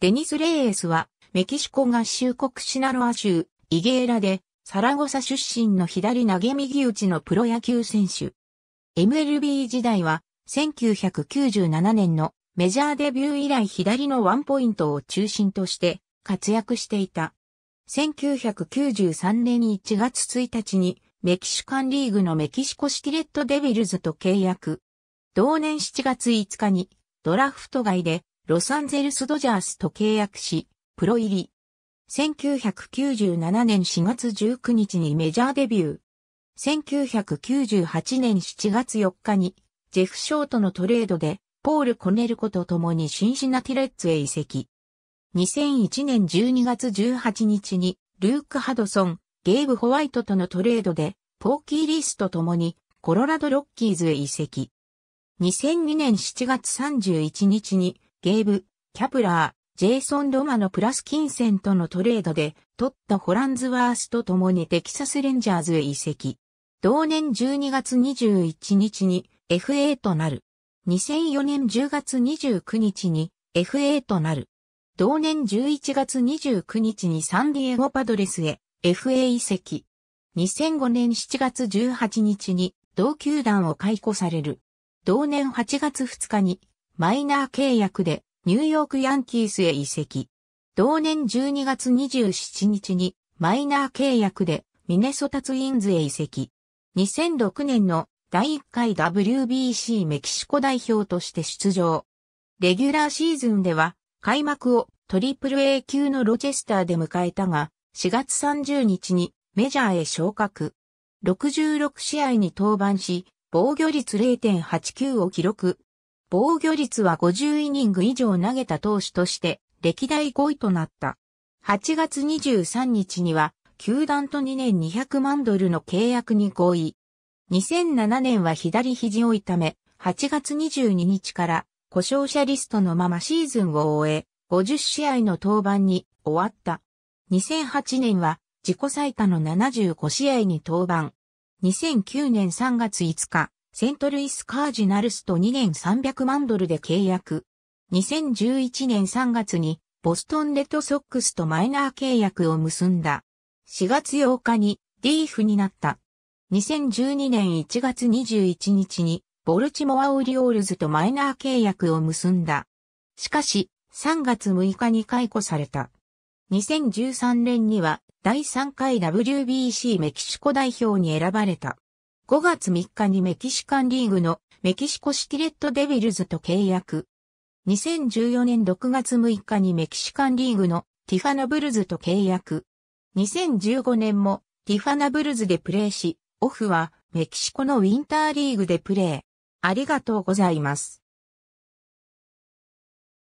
デニス・レイエスは、メキシコ合衆国シナロア州、イゲーラで、サラゴサ出身の左投げ右打ちのプロ野球選手。MLB 時代は、1997年のメジャーデビュー以来左のワンポイントを中心として活躍していた。1993年1月1日にメキシカンリーグのメキシコシティレットデビルズと契約。同年7月5日にドラフト外でロサンゼルスドジャースと契約し、プロ入り。1997年4月19日にメジャーデビュー。1998年7月4日に、ジェフ・ショートのトレードで、ポール・コネルコと共にシンシナティレッツへ移籍。2001年12月18日に、ルーク・ハドソン、ゲーブ・ホワイトとのトレードで、ポーキー・リースと共に、コロラド・ロッキーズへ移籍。2002年7月31日に、ゲーブ、キャプラー、ジェイソン・ロマのプラス金銭とのトレードで、取ったホランズワースと共にテキサス・レンジャーズへ移籍。同年12月21日に FA となる。2004年10月29日に FA となる。同年11月29日にサンディエゴパドレスへ FA 移籍。2005年7月18日に同球団を解雇される。同年8月2日にマイナー契約でニューヨークヤンキースへ移籍。同年12月27日にマイナー契約でミネソタツインズへ移籍。2006年の第1回 WBC メキシコ代表として出場。レギュラーシーズンでは開幕をトリプル A 級のロチェスターで迎えたが、4月30日にメジャーへ昇格。66試合に登板し、防御率0.89を記録。防御率は50イニング以上投げた投手として歴代5位となった。8月23日には、球団と2年200万ドルの契約に合意。2007年は左肘を痛め、8月22日から故障者リストのままシーズンを終え、50試合の登板に終わった。2008年は自己最多の75試合に登板。2009年3月5日、セントルイスカージナルスと2年300万ドルで契約。2011年3月にボストンレッドソックスとマイナー契約を結んだ。4月8日にリーフになった。2012年1月21日にボルチモアオリオールズとマイナー契約を結んだ。しかし、3月6日に解雇された。2013年には第3回 WBC メキシコ代表に選ばれた。5月3日にメキシカンリーグのメキシコシティレットデビルズと契約。2014年6月6日にメキシカンリーグのティファナブルズと契約。2015年もティファナブルズでプレーし、オフはメキシコのウィンターリーグでプレー。ありがとうございます。